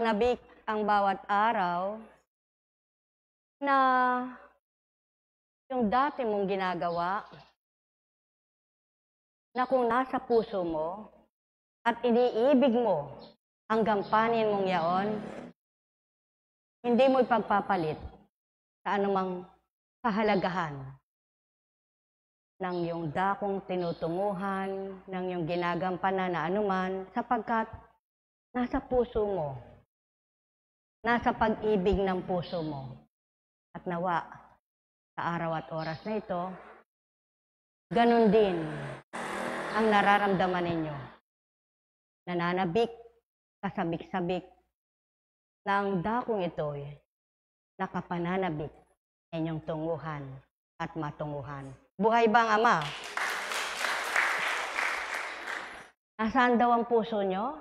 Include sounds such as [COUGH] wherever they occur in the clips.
nabik ang bawat araw na yung dati mong ginagawa na kung nasa puso mo at iniibig mo ang gampanin mong yaon, hindi mo ipagpapalit sa anumang pahalagahan ng yung dakong tinutunguhan, ng yung ginagampanan na anuman, sapagkat nasa puso mo nasa pag-ibig ng puso mo. At nawa, sa araw at oras na ito, ganun din ang nararamdaman ninyo. Nananabik, kasabik-sabik ng dakong ito'y nakapananabik inyong tunguhan at matunguhan. Buhay ba ang Ama? Nasaan daw ang puso nyo?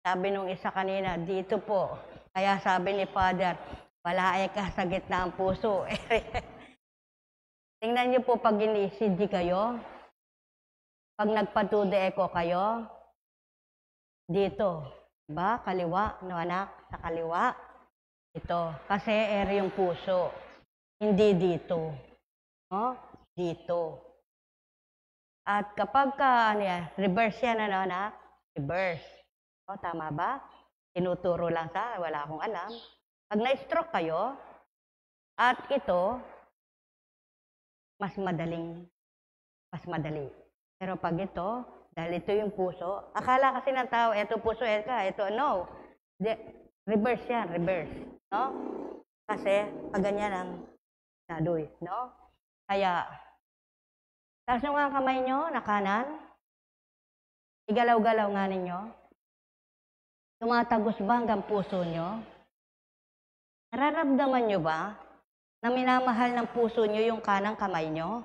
Sabi nung isa kanina, dito po. Kaya sabi ni Father, wala ay ka sa gitna ang puso. [LAUGHS] Tingnan niyo po pag ini kayo, pag nagpatude ko kayo, dito, ba, kaliwa, no anak, sa kaliwa, ito, kasi ere yung puso, hindi dito, no? dito. At kapag ka, ano yan, reverse yan, ano anak, reverse. O, oh, tama ba? Tinuturo lang sa, wala akong alam. Pag na-stroke kayo, at ito, mas madaling, mas madali. Pero pag ito, dahil ito yung puso, akala kasi ng tao, ito puso, ito, ito, ah, no. De, reverse yan, reverse. No? Kasi, pag ganyan ang nadoy, no? Kaya, taas nyo kamay nyo na kanan. Igalaw-galaw nga ninyo. Tumatagos ba hanggang puso nyo? Nararamdaman nyo ba na minamahal ng puso nyo yung kanang kamay nyo?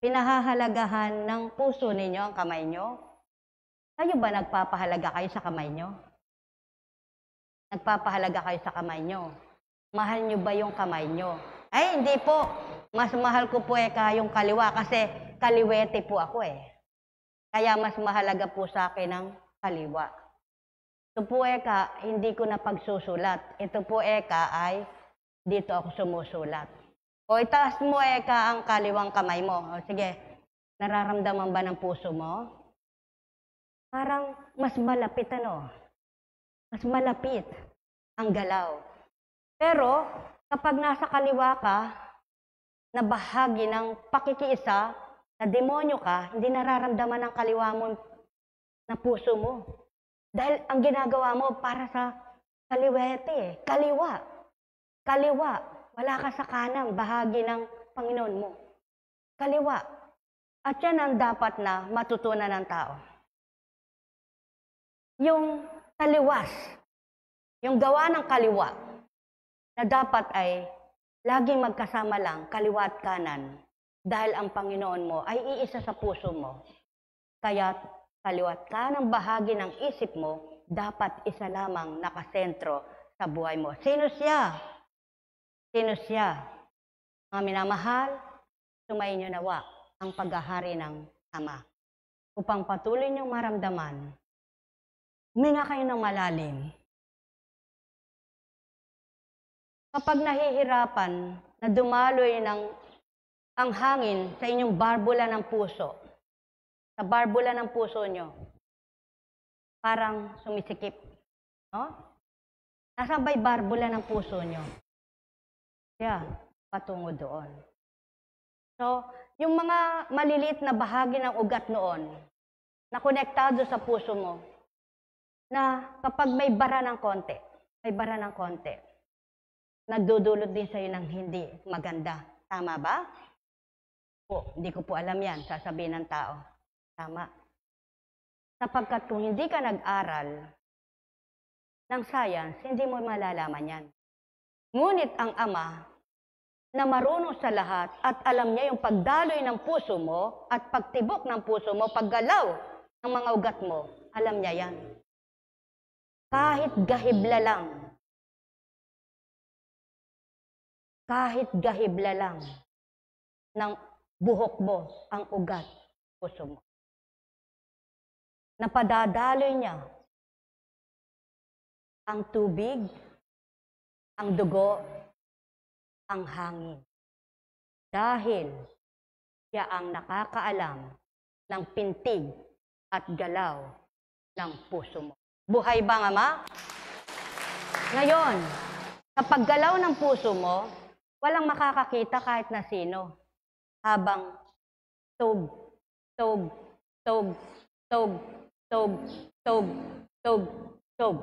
Pinahahalagahan ng puso ninyo ang kamay nyo? Kayo ba nagpapahalaga kayo sa kamay nyo? Nagpapahalaga kayo sa kamay nyo? Mahal nyo ba yung kamay nyo? Ay, hindi po. Mas mahal ko po eh yung kaliwa kasi kaliwete po ako eh. Kaya mas mahalaga po sa akin ang kaliwa. Ito po eka, hindi ko na pagsusulat. Ito po eka ay dito ako sumusulat. O itaas mo eka ang kaliwang kamay mo. O sige, nararamdaman ba ng puso mo? Parang mas malapit ano? Mas malapit ang galaw. Pero kapag nasa kaliwa ka, na bahagi ng pakikiisa, na demonyo ka, hindi nararamdaman ng kaliwa mo na puso mo. Dahil ang ginagawa mo para sa kaliwete eh. Kaliwa. Kaliwa. Wala ka sa kanang bahagi ng Panginoon mo. Kaliwa. At yan ang dapat na matutunan ng tao. Yung kaliwas, Yung gawa ng kaliwa na dapat ay laging magkasama lang kaliwa at kanan dahil ang Panginoon mo ay iisa sa puso mo. Kaya kaliwat ka ng bahagi ng isip mo, dapat isa lamang nakasentro sa buhay mo. Sino siya? Sino siya? Mga minamahal, sumayin nyo nawa ang paghahari ng Ama upang patuloy niyong maramdaman. Huminga kayo ng malalim. Kapag nahihirapan na dumaloy ng ang hangin sa inyong barbula ng puso, sa barbula ng puso nyo, parang sumisikip. No? Nasaan ba'y barbula ng puso nyo? Yeah, patungo doon. So, yung mga maliliit na bahagi ng ugat noon, na konektado sa puso mo, na kapag may bara ng konti, may bara ng konti, nagdudulot din sa'yo ng hindi maganda. Tama ba? Po, hindi ko po alam yan, sasabihin ng tao tama. Sapagkat kung hindi ka nag-aral ng science, hindi mo malalaman yan. Ngunit ang ama na marunong sa lahat at alam niya yung pagdaloy ng puso mo at pagtibok ng puso mo, paggalaw ng mga ugat mo, alam niya yan. Kahit gahibla lang. Kahit gahibla lang ng buhok mo ang ugat puso mo na padadaloy niya ang tubig, ang dugo, ang hangin. Dahil siya ang nakakaalam ng pintig at galaw ng puso mo. Buhay ba nga ma? Ngayon, kapag galaw ng puso mo, walang makakakita kahit na sino. Habang tog, tog, tog, tog, tog, tog, tog, tog.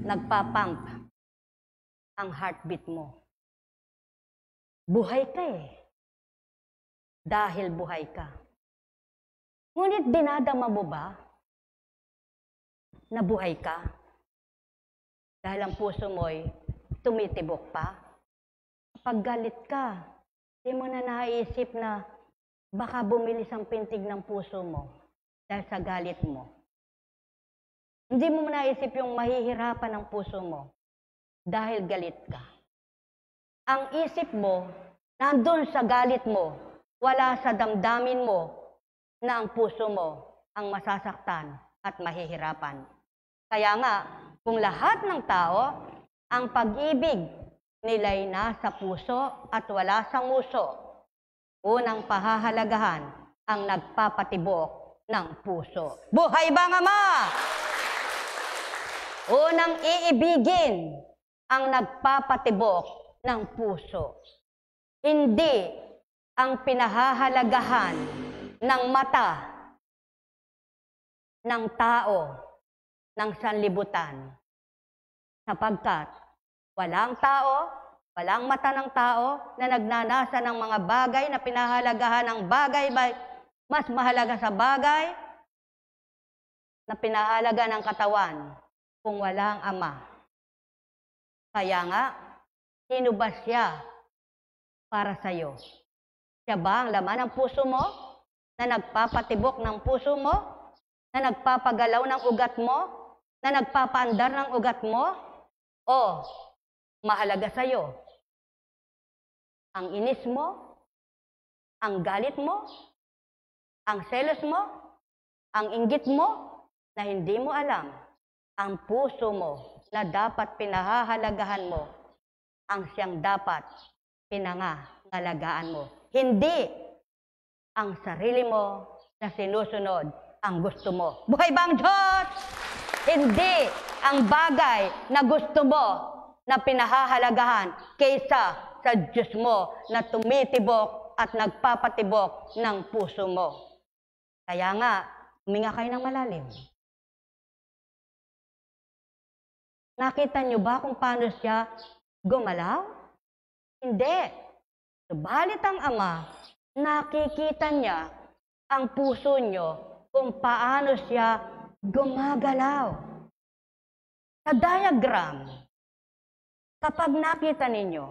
Nagpapump ang heartbeat mo. Buhay ka eh. Dahil buhay ka. Ngunit dinadama mo ba na buhay ka? Dahil ang puso mo'y tumitibok pa. Kapag galit ka, hindi mo na naisip na baka bumilis ang pintig ng puso mo dahil sa galit mo. Hindi mo naisip yung mahihirapan ng puso mo dahil galit ka. Ang isip mo, nandun sa galit mo, wala sa damdamin mo na ang puso mo ang masasaktan at mahihirapan. Kaya nga, kung lahat ng tao, ang pag-ibig nila'y nasa puso at wala sa nguso, unang pahahalagahan ang nagpapatibok ng puso. Buhay ba nga ma? Unang iibigin ang nagpapatibok ng puso. Hindi ang pinahahalagahan ng mata ng tao ng sanlibutan. Sapagkat walang tao, walang mata ng tao na nagnanasa ng mga bagay na pinahalagahan ng bagay-bagay mas mahalaga sa bagay na pinaalaga ng katawan kung wala ang ama. Kaya nga, sino ba siya para sa iyo? Siya ba ang laman ng puso mo? Na nagpapatibok ng puso mo? Na nagpapagalaw ng ugat mo? Na nagpapaandar ng ugat mo? O mahalaga sa iyo? Ang inis mo? Ang galit mo? ang selos mo, ang inggit mo na hindi mo alam, ang puso mo na dapat pinahahalagahan mo, ang siyang dapat pinangangalagaan mo. Hindi ang sarili mo na sinusunod ang gusto mo. Buhay ba Diyos? Hindi ang bagay na gusto mo na pinahahalagahan kaysa sa Diyos mo na tumitibok at nagpapatibok ng puso mo. Kaya nga, huminga kayo ng malalim. Nakita niyo ba kung paano siya gumalaw? Hindi. Subalit ang ama, nakikita niya ang puso niyo kung paano siya gumagalaw. Sa diagram, kapag nakita ninyo,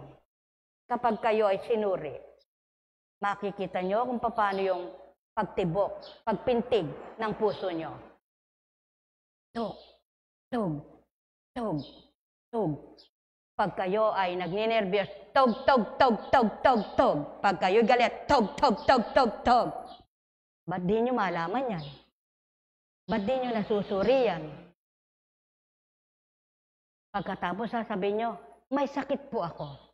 kapag kayo ay sinuri, makikita nyo kung paano yung pagtibok, pagpintig ng puso nyo. Tug, tug, tug, tug. Pag kayo ay nagninervyos, tug, tug, tug, tug, tug, tug. Pag kayo galit, tug, tug, tug, tug, tug. Ba't di nyo malaman yan? Ba't di nyo nasusuri yan? Pagkatapos sasabihin nyo, may sakit po ako.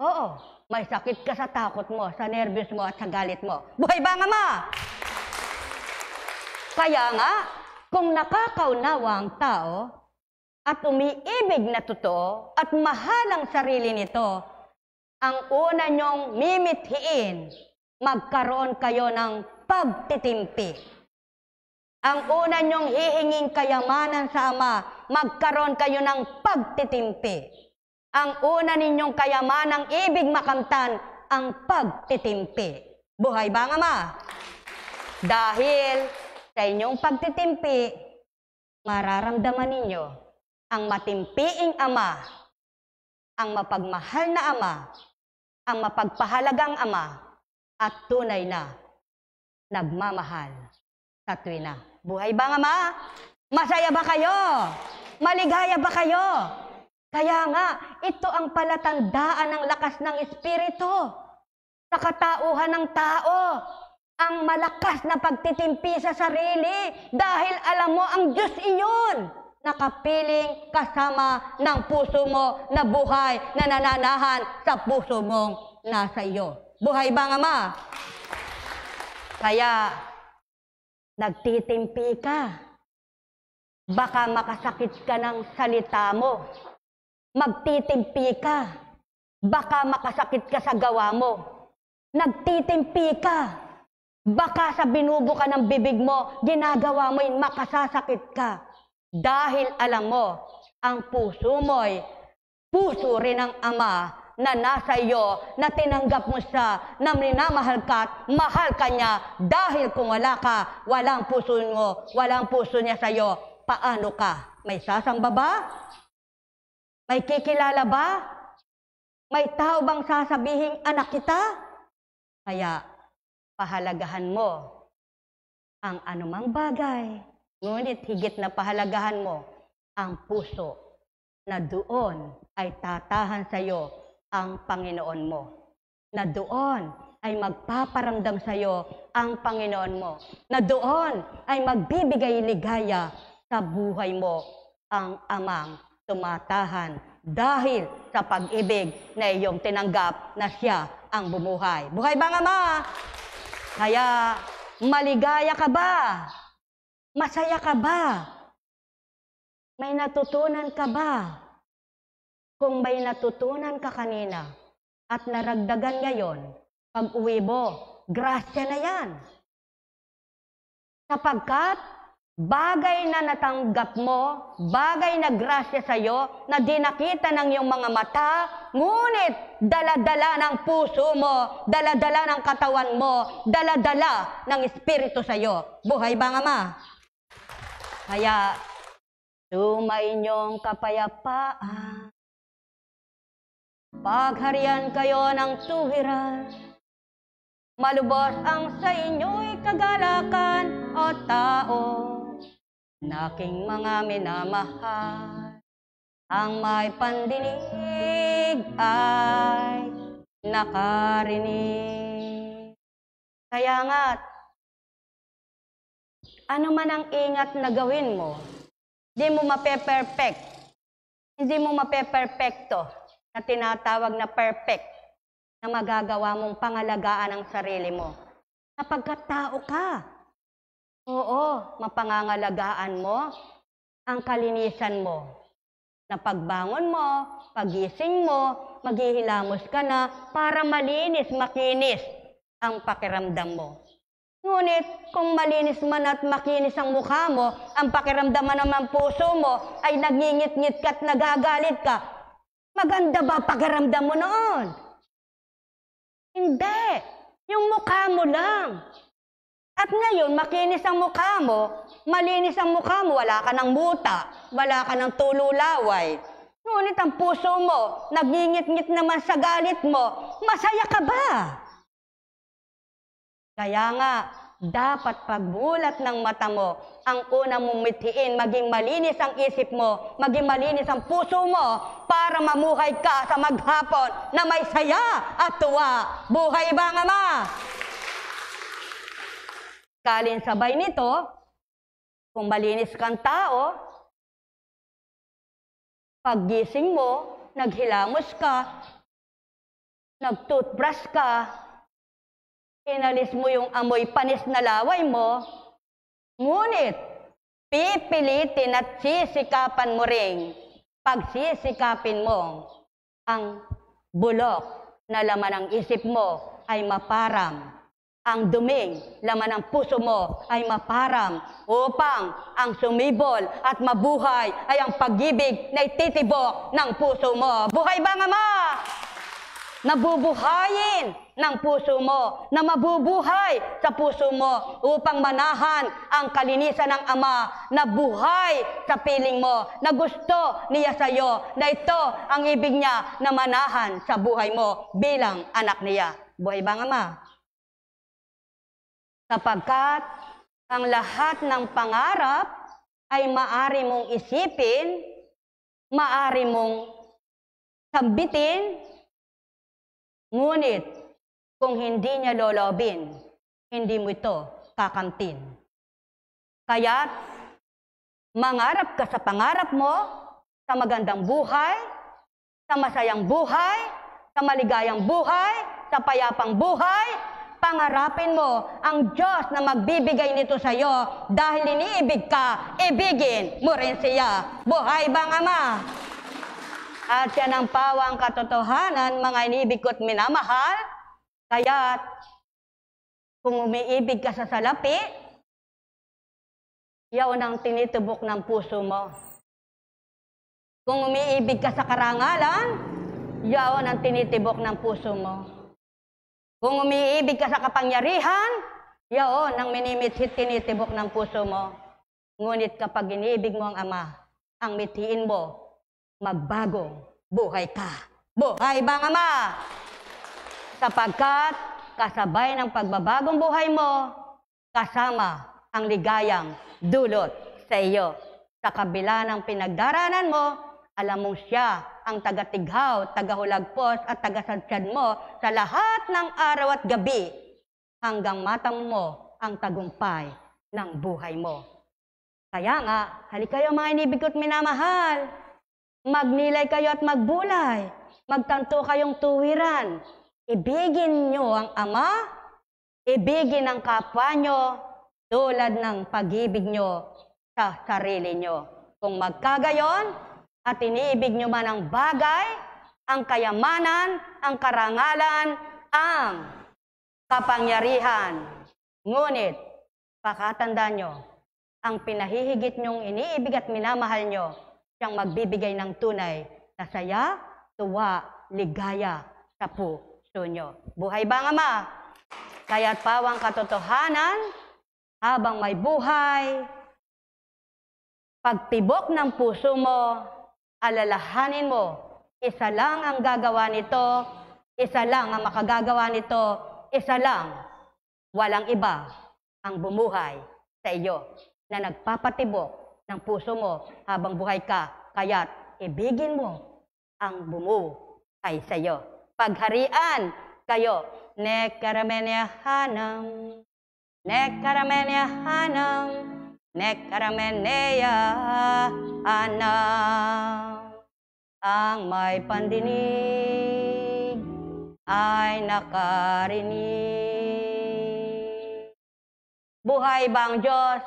Oo, may sakit ka sa takot mo, sa nervous mo at sa galit mo. Buhay ba nga ma? Kaya nga, kung nakakaunawa ang tao at umiibig na totoo at mahal ang sarili nito, ang una niyong mimithiin, magkaroon kayo ng pagtitimpi. Ang una niyong hihingin kayamanan sa Ama, magkaroon kayo ng pagtitimpi. Ang una ninyong kayaman ang ibig makamtan, ang pagtitimpi. Buhay ba nga ma? Dahil sa inyong pagtitimpi, mararamdaman ninyo ang matimpiing ama, ang mapagmahal na ama, ang mapagpahalagang ama, at tunay na nagmamahal sa na. Buhay ba nga ma? Masaya ba kayo? Maligaya ba kayo? Kaya nga, ito ang palatandaan ng lakas ng Espiritu sa katauhan ng tao. Ang malakas na pagtitimpi sa sarili dahil alam mo ang Diyos iyon nakapiling kasama ng puso mo na buhay na nananahan sa puso mong nasa iyo. Buhay ba nga ma? Kaya, nagtitimpi ka. Baka makasakit ka ng salita mo. Magtitimpi ka. Baka makasakit ka sa gawa mo. Nagtitimpi ka. Baka sa binubo ka ng bibig mo, ginagawa mo yun, makasasakit ka. Dahil alam mo, ang puso mo'y puso rin ng Ama na nasa iyo, na tinanggap mo siya, na minamahal ka at mahal ka niya dahil kung wala ka, walang puso mo, walang puso niya sa iyo, paano ka? May sasang baba? May kikilala ba? May tao bang sasabihin anak kita? Kaya, pahalagahan mo ang anumang bagay. Ngunit higit na pahalagahan mo ang puso na doon ay tatahan sa iyo ang Panginoon mo. Na doon ay magpaparamdam sa iyo ang Panginoon mo. Na doon ay magbibigay ligaya sa buhay mo ang amang tumatahan dahil sa pag-ibig na iyong tinanggap na siya ang bumuhay. Buhay ba nga ma? Kaya maligaya ka ba? Masaya ka ba? May natutunan ka ba? Kung may natutunan ka kanina at naragdagan ngayon, pag uwi mo, grasya na yan. Sapagkat bagay na natanggap mo, bagay na grasya sa iyo, na dinakita ng iyong mga mata, ngunit daladala ng puso mo, daladala ng katawan mo, daladala ng espiritu sa iyo. Buhay ba nga ma? Kaya, sumainyong kapayapaan, pagharian kayo ng tuwiran, malubos ang sa inyo'y kagalakan o tao. Naking mga minamahal, ang may pandinig ay nakarinig. Kaya nga't, ano man ang ingat na gawin mo, hindi mo mape-perfect. Hindi mo mape-perfecto na tinatawag na perfect na magagawa mong pangalagaan ang sarili mo. Kapag tao ka, Oo, mapangangalagaan mo ang kalinisan mo. Na pagbangon mo, pagising mo, maghihilamos ka na para malinis, makinis ang pakiramdam mo. Ngunit kung malinis man at makinis ang mukha mo, ang pakiramdaman naman puso mo ay nagingit-ngit ka at nagagalit ka, maganda ba pakiramdam mo noon? Hindi. Yung mukha mo lang. At ngayon, makinis ang mukha mo, malinis ang mukha mo, wala ka ng muta, wala ka ng tululaway. Ngunit ang puso mo, nagingit-ngit naman sa galit mo, masaya ka ba? Kaya nga, dapat pagbulat ng mata mo, ang una mong mitiin, maging malinis ang isip mo, maging malinis ang puso mo, para mamuhay ka sa maghapon na may saya at tuwa. Buhay ba nga ma? sakaling sabay nito, kung malinis kang tao, paggising mo, naghilamos ka, nagtoothbrush ka, inalis mo yung amoy panis na laway mo, ngunit pipilitin at sisikapan mo ring pagsisikapin mo ang bulok na laman ng isip mo ay maparam ang duming laman ng puso mo ay maparam upang ang sumibol at mabuhay ay ang pag-ibig na ititibok ng puso mo. Buhay ba, nga ma? Nabubuhayin ng puso mo, na mabubuhay sa puso mo upang manahan ang kalinisan ng Ama na buhay sa piling mo, na gusto niya sa iyo, na ito ang ibig niya na manahan sa buhay mo bilang anak niya. Buhay ba, nga ma? sapagkat ang lahat ng pangarap ay maari mong isipin, maari mong sambitin, ngunit kung hindi niya lolobin, hindi mo ito kakamtin. Kaya mangarap ka sa pangarap mo, sa magandang buhay, sa masayang buhay, sa maligayang buhay, sa payapang buhay, pangarapin mo ang Diyos na magbibigay nito sa iyo dahil iniibig ka, ibigin mo rin siya. Buhay bang Ama? At yan ang pawang katotohanan, mga iniibig ko't minamahal. Kaya kung umiibig ka sa salapi, yaw ang tinitubok ng puso mo. Kung umiibig ka sa karangalan, yaw ang tinitibok ng puso mo. Kung umiibig ka sa kapangyarihan, yaon ang minimisit tinitibok ng puso mo. Ngunit kapag iniibig mo ang Ama, ang mitiin mo, magbago, buhay ka. Buhay bang Ama? Sapagkat kasabay ng pagbabagong buhay mo, kasama ang ligayang dulot sa iyo. Sa kabila ng pinagdaranan mo, alam mo siya ang taga-tighaw, taga-hulagpos at taga-sadsad mo sa lahat ng araw at gabi hanggang matang mo ang tagumpay ng buhay mo. Kaya nga, halika kayo mga inibig ko't minamahal. Magnilay kayo at magbulay. Magtanto kayong tuwiran. Ibigin nyo ang Ama, ibigin ang kapwa nyo, tulad ng pag-ibig nyo sa sarili nyo. Kung magkagayon, at iniibig nyo man ang bagay, ang kayamanan, ang karangalan, ang kapangyarihan. Ngunit, pakatanda nyo, ang pinahihigit nyong iniibig at minamahal nyo, siyang magbibigay ng tunay na saya, tuwa, ligaya sa puso nyo. Buhay ba nga ma? Kaya't pawang katotohanan, habang may buhay, pagtibok ng puso mo, alalahanin mo, isa lang ang gagawa nito, isa lang ang makagagawa nito, isa lang, walang iba ang bumuhay sa iyo na nagpapatibok ng puso mo habang buhay ka. Kaya ibigin mo ang bumuhay sa iyo. Pagharian kayo. Nekaramenya hanam. Nekaramenya hanam. Nectaramenea ana ang may pandinig ay nakarinig. Buhay bang ang Diyos?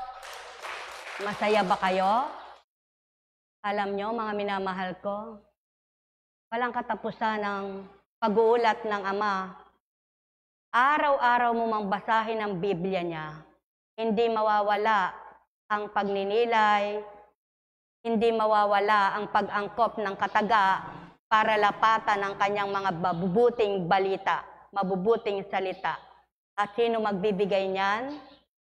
Masaya ba kayo? Alam nyo, mga minamahal ko, walang katapusan ng pag-uulat ng Ama. Araw-araw mo mang basahin ang Biblia niya, hindi mawawala ang pagninilay, hindi mawawala ang pag-angkop ng kataga para lapatan ang kanyang mga mabubuting balita, mabubuting salita. At sino magbibigay niyan?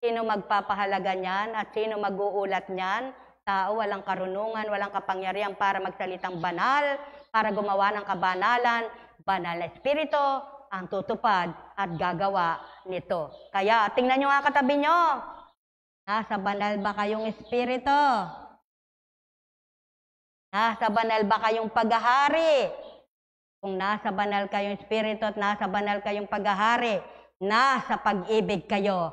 Sino magpapahalaga niyan? At sino mag-uulat niyan? Tao walang karunungan, walang kapangyarihan para magsalitang banal, para gumawa ng kabanalan, banal na espiritu ang tutupad at gagawa nito. Kaya tingnan nyo nga katabi nyo, Nasa banal ba kayong espiritu? Nasa banal ba kayong paghahari? Kung nasa banal kayong espiritu at nasa banal kayong paghahari, nasa pag-ibig kayo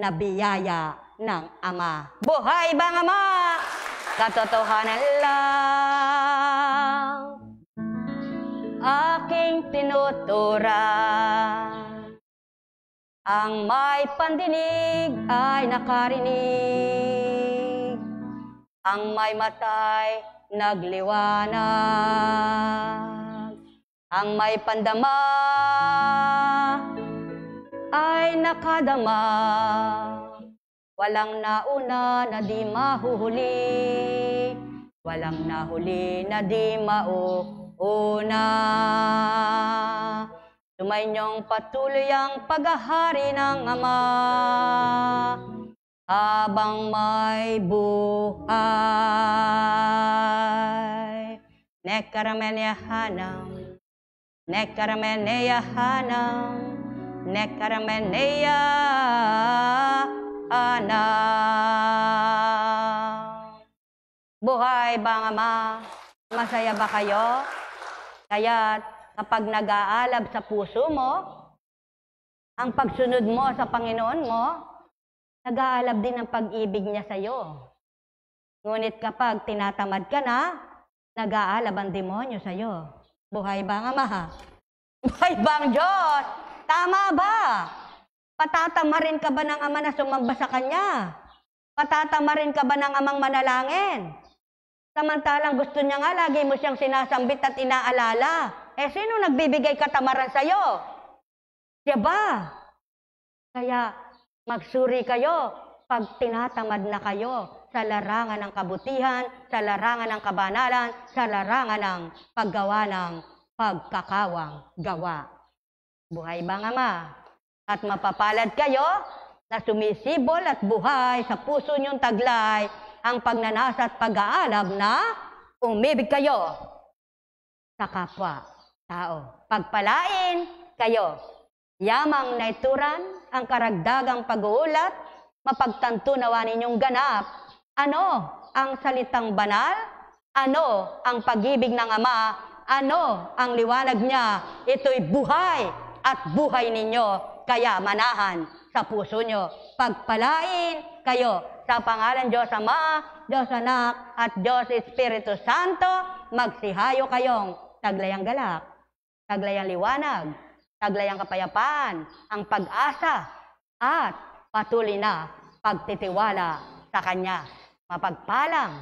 na biyaya ng Ama. Buhay bang Ama? Katotohanan lang aking tinuturan. Ang may pandinig ay nakarinig. Ang may matay nagliwanag. Ang may pandama ay nakadama. Walang nauna na di mahuhuli. Walang nahuli na di mauuna. Lumayon patuloy ang paghahari ng Ama habang may buhay. Nekaramenyahanam, nekaramenyahanam, nekaramenyahanam. Buhay bang Ama? Masaya ba kayo? Kaya't kapag nag-aalab sa puso mo, ang pagsunod mo sa Panginoon mo, nag-aalab din ang pag-ibig niya sa iyo. Ngunit kapag tinatamad ka na, nag-aalab ang demonyo sa iyo. Buhay ba ang Ama? [LAUGHS] Buhay ba ang Diyos? Tama ba? Patatamarin ka ba ng Ama na sumamba sa Kanya? Patatamarin ka ba ng Amang manalangin? Samantalang gusto niya nga, lagi mo siyang sinasambit at inaalala. Eh, sino nagbibigay katamaran sa'yo? Diba? Kaya, magsuri kayo pag tinatamad na kayo sa larangan ng kabutihan, sa larangan ng kabanalan, sa larangan ng paggawa ng pagkakawang gawa. Buhay bang ama? At mapapalad kayo na sumisibol at buhay sa puso niyong taglay ang pagnanasa at pag-aalab na umibig kayo sa kapwa tao. Pagpalain kayo. Yamang naituran ang karagdagang pag-uulat, mapagtanto nawa ninyong ganap. Ano ang salitang banal? Ano ang pagibig ng Ama? Ano ang liwanag niya? Ito'y buhay at buhay ninyo. Kaya manahan sa puso nyo. Pagpalain kayo sa pangalan Diyos Ama, Diyos Anak, at Diyos Espiritu Santo, magsihayo kayong taglayang galak taglay ang liwanag, taglay ang kapayapaan, ang pag-asa, at patuloy na pagtitiwala sa Kanya. Mapagpalang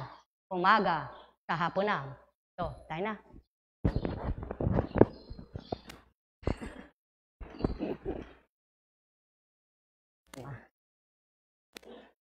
umaga sa hapunan. So, tayo na. Thank you.